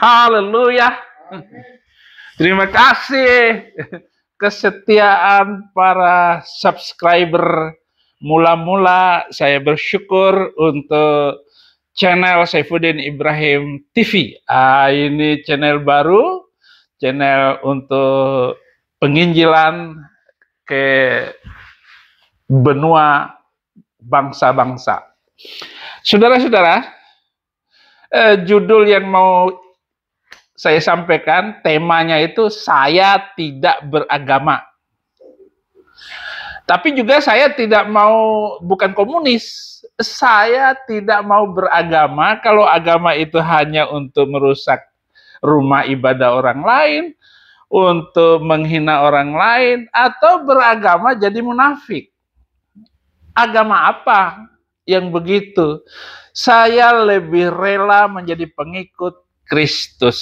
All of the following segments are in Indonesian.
Haleluya. Terima kasih kesetiaan para subscriber. Mula-mula saya bersyukur untuk channel Saifuddin Ibrahim TV. Ah, ini channel baru, channel untuk penginjilan ke benua bangsa-bangsa. Saudara-saudara, eh, judul yang mau saya sampaikan temanya itu saya tidak beragama. Tapi juga saya tidak mau bukan komunis. Saya tidak mau beragama kalau agama itu hanya untuk merusak rumah ibadah orang lain, untuk menghina orang lain atau beragama jadi munafik. Agama apa yang begitu? Saya lebih rela menjadi pengikut Kristus.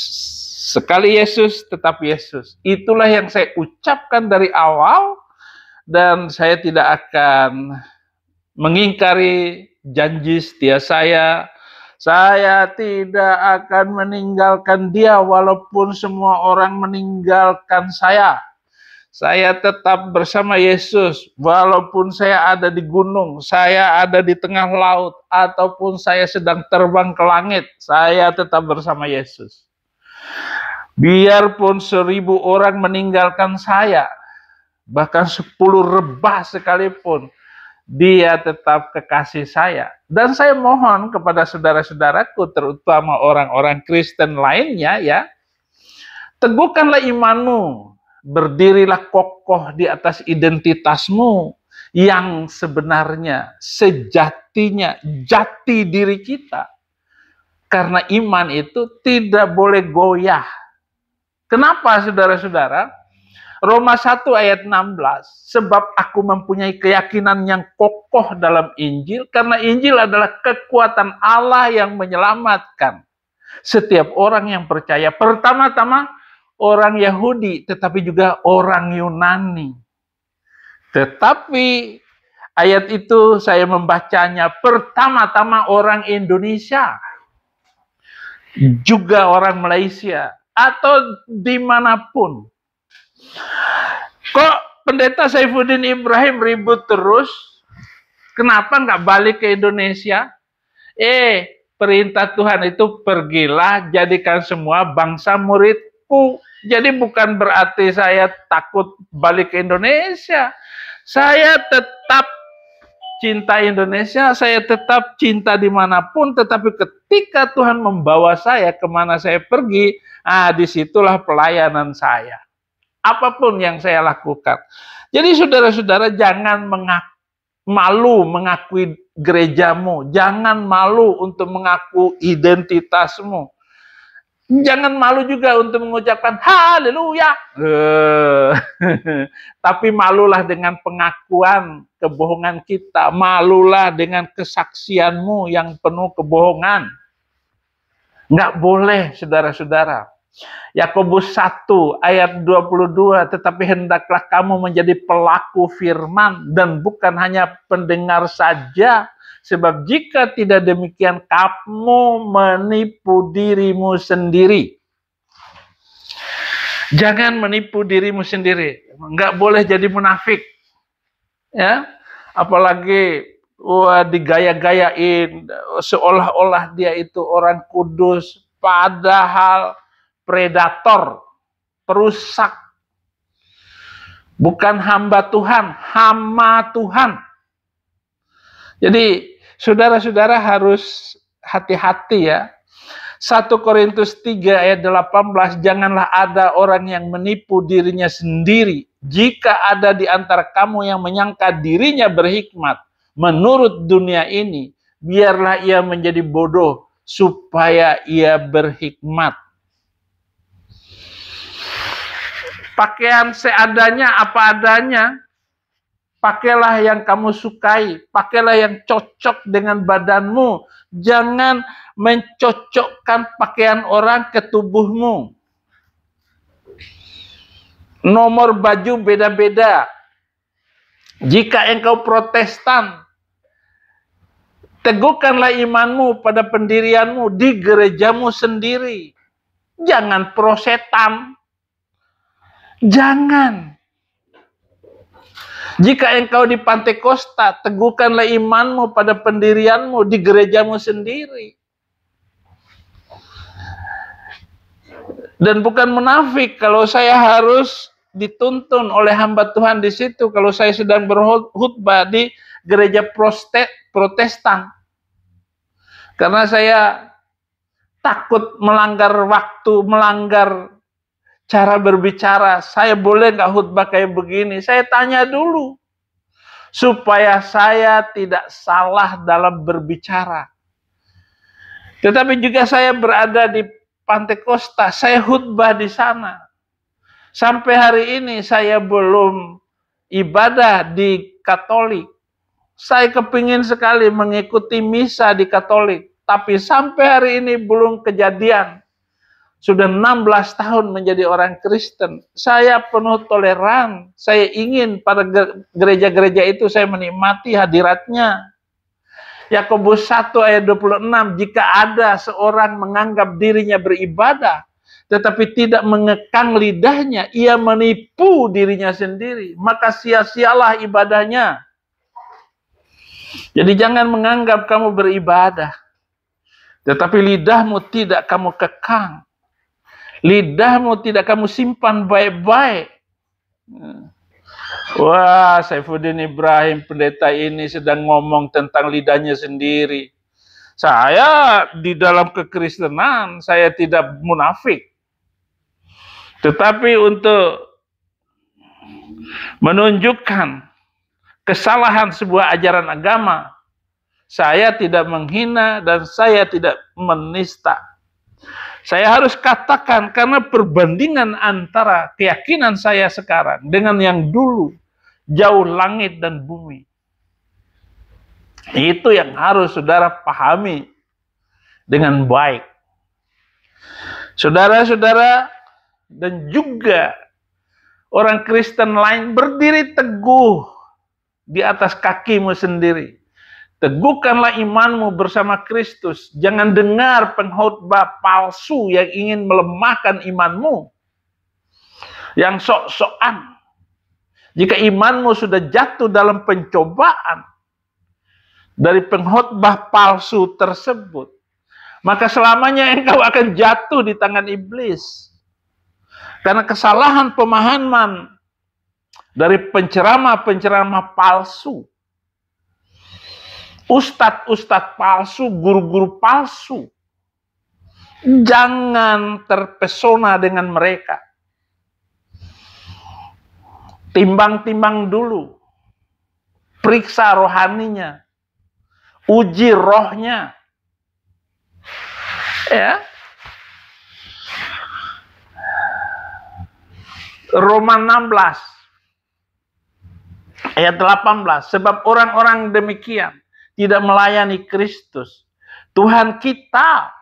Sekali Yesus, tetap Yesus. Itulah yang saya ucapkan dari awal dan saya tidak akan mengingkari janji setia saya. Saya tidak akan meninggalkan dia walaupun semua orang meninggalkan saya. Saya tetap bersama Yesus, walaupun saya ada di gunung, saya ada di tengah laut, ataupun saya sedang terbang ke langit, saya tetap bersama Yesus. Biarpun seribu orang meninggalkan saya, bahkan sepuluh rebah sekalipun, dia tetap kekasih saya. Dan saya mohon kepada saudara-saudaraku, terutama orang-orang Kristen lainnya ya, teguhkanlah imanmu Berdirilah kokoh di atas identitasmu yang sebenarnya sejatinya jati diri kita. Karena iman itu tidak boleh goyah. Kenapa saudara-saudara? Roma 1 ayat 16, sebab aku mempunyai keyakinan yang kokoh dalam Injil, karena Injil adalah kekuatan Allah yang menyelamatkan setiap orang yang percaya. Pertama-tama orang Yahudi, tetapi juga orang Yunani. Tetapi ayat itu saya membacanya pertama-tama orang Indonesia, juga orang Malaysia, atau dimanapun. Kok pendeta Saifuddin Ibrahim ribut terus? Kenapa nggak balik ke Indonesia? Eh, perintah Tuhan itu pergilah jadikan semua bangsa muridku. Jadi bukan berarti saya takut balik ke Indonesia. Saya tetap cinta Indonesia, saya tetap cinta dimanapun, tetapi ketika Tuhan membawa saya kemana saya pergi, ah disitulah pelayanan saya. Apapun yang saya lakukan. Jadi saudara-saudara jangan mengaku malu mengakui gerejamu, jangan malu untuk mengaku identitasmu. Jangan malu juga untuk mengucapkan haleluya. Eh. tapi malulah dengan pengakuan kebohongan kita. Malulah dengan kesaksianmu yang penuh kebohongan. Nggak boleh, saudara-saudara. Yakobus 1 ayat 22 tetapi hendaklah kamu menjadi pelaku firman dan bukan hanya pendengar saja Sebab jika tidak demikian kamu menipu dirimu sendiri. Jangan menipu dirimu sendiri. Enggak boleh jadi munafik. Ya. Apalagi wah digaya-gayain seolah-olah dia itu orang kudus padahal predator, perusak. Bukan hamba Tuhan, hama Tuhan. Jadi saudara-saudara harus hati-hati ya. 1 Korintus 3 ayat 18, janganlah ada orang yang menipu dirinya sendiri. Jika ada di antara kamu yang menyangka dirinya berhikmat menurut dunia ini, biarlah ia menjadi bodoh supaya ia berhikmat. Pakaian seadanya apa adanya, Pakailah yang kamu sukai, pakailah yang cocok dengan badanmu. Jangan mencocokkan pakaian orang ke tubuhmu. Nomor baju beda-beda. Jika engkau protestan, teguhkanlah imanmu pada pendirianmu di gerejamu sendiri. Jangan prosetan. Jangan. Jika engkau di pantai Kosta, teguhkanlah imanmu pada pendirianmu di gerejamu sendiri. Dan bukan munafik kalau saya harus dituntun oleh hamba Tuhan di situ kalau saya sedang berhutbah di gereja protestan. Karena saya takut melanggar waktu, melanggar cara berbicara. Saya boleh nggak khutbah kayak begini? Saya tanya dulu. Supaya saya tidak salah dalam berbicara. Tetapi juga saya berada di Pantai Costa, saya khutbah di sana. Sampai hari ini saya belum ibadah di Katolik. Saya kepingin sekali mengikuti misa di Katolik. Tapi sampai hari ini belum kejadian sudah 16 tahun menjadi orang Kristen. Saya penuh toleran. Saya ingin pada gereja-gereja itu saya menikmati hadiratnya. Yakobus 1 ayat 26, jika ada seorang menganggap dirinya beribadah, tetapi tidak mengekang lidahnya, ia menipu dirinya sendiri, maka sia-sialah ibadahnya. Jadi jangan menganggap kamu beribadah, tetapi lidahmu tidak kamu kekang. Lidahmu tidak kamu simpan baik-baik. Wah, Saifuddin Ibrahim pendeta ini sedang ngomong tentang lidahnya sendiri. Saya di dalam kekristenan, saya tidak munafik. Tetapi untuk menunjukkan kesalahan sebuah ajaran agama, saya tidak menghina dan saya tidak menista. Saya harus katakan karena perbandingan antara keyakinan saya sekarang dengan yang dulu jauh langit dan bumi. Itu yang harus saudara pahami dengan baik. Saudara-saudara dan juga orang Kristen lain berdiri teguh di atas kakimu sendiri. Teguhkanlah imanmu bersama Kristus. Jangan dengar pengkhotbah palsu yang ingin melemahkan imanmu. Yang sok-sokan. Jika imanmu sudah jatuh dalam pencobaan dari pengkhotbah palsu tersebut, maka selamanya engkau akan jatuh di tangan iblis. Karena kesalahan pemahaman dari penceramah-penceramah palsu ustadz-ustadz palsu, guru-guru palsu. Jangan terpesona dengan mereka. Timbang-timbang dulu. Periksa rohaninya. Uji rohnya. Ya. Roma 16 ayat 18 sebab orang-orang demikian tidak melayani Kristus. Tuhan kita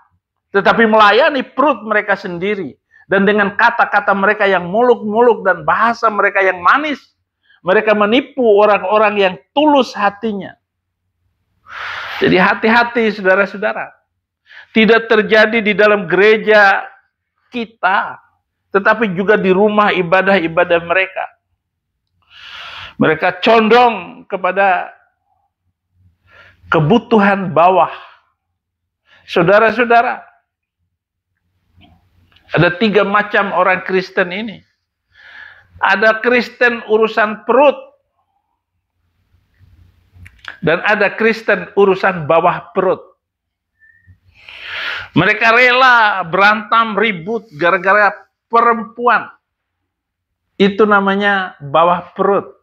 tetapi melayani perut mereka sendiri dan dengan kata-kata mereka yang muluk-muluk dan bahasa mereka yang manis mereka menipu orang-orang yang tulus hatinya. Jadi hati-hati saudara-saudara. Tidak terjadi di dalam gereja kita, tetapi juga di rumah ibadah-ibadah mereka. Mereka condong kepada kebutuhan bawah. Saudara-saudara, ada tiga macam orang Kristen ini. Ada Kristen urusan perut. Dan ada Kristen urusan bawah perut. Mereka rela berantem ribut gara-gara perempuan. Itu namanya bawah perut.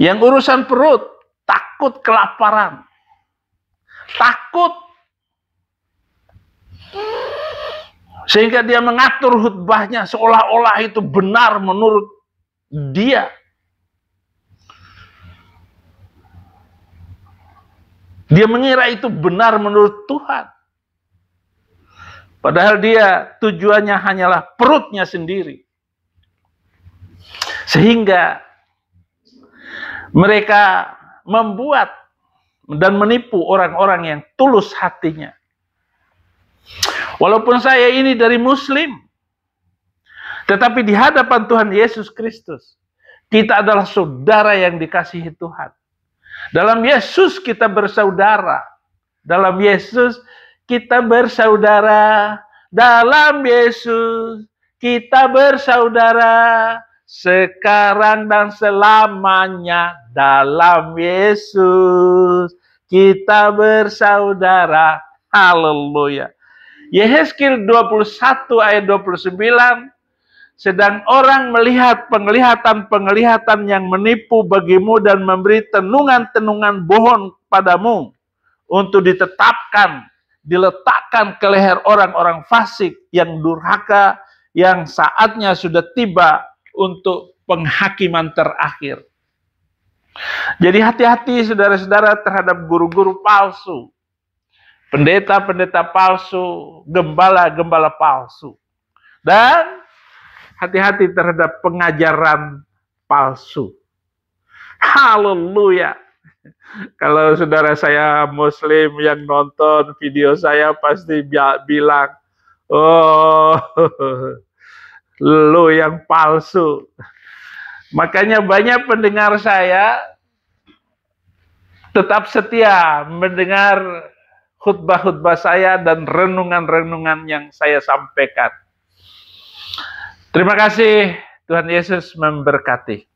Yang urusan perut takut kelaparan, takut sehingga dia mengatur khutbahnya seolah-olah itu benar menurut dia. Dia mengira itu benar menurut Tuhan. Padahal dia tujuannya hanyalah perutnya sendiri. Sehingga mereka membuat dan menipu orang-orang yang tulus hatinya. Walaupun saya ini dari muslim, tetapi di hadapan Tuhan Yesus Kristus, kita adalah saudara yang dikasihi Tuhan. Dalam Yesus kita bersaudara. Dalam Yesus kita bersaudara. Dalam Yesus kita bersaudara sekarang dan selamanya dalam Yesus kita bersaudara. Haleluya. Yehezkiel 21 ayat 29 sedang orang melihat penglihatan-penglihatan yang menipu bagimu dan memberi tenungan-tenungan bohong padamu untuk ditetapkan, diletakkan ke leher orang-orang fasik yang durhaka yang saatnya sudah tiba untuk penghakiman terakhir. Jadi hati-hati saudara-saudara terhadap guru-guru palsu. Pendeta-pendeta palsu, gembala-gembala palsu. Dan hati-hati terhadap pengajaran palsu. Haleluya. Kalau saudara saya muslim yang nonton video saya pasti bilang, oh lo yang palsu. Makanya banyak pendengar saya tetap setia mendengar khutbah-khutbah saya dan renungan-renungan yang saya sampaikan. Terima kasih Tuhan Yesus memberkati.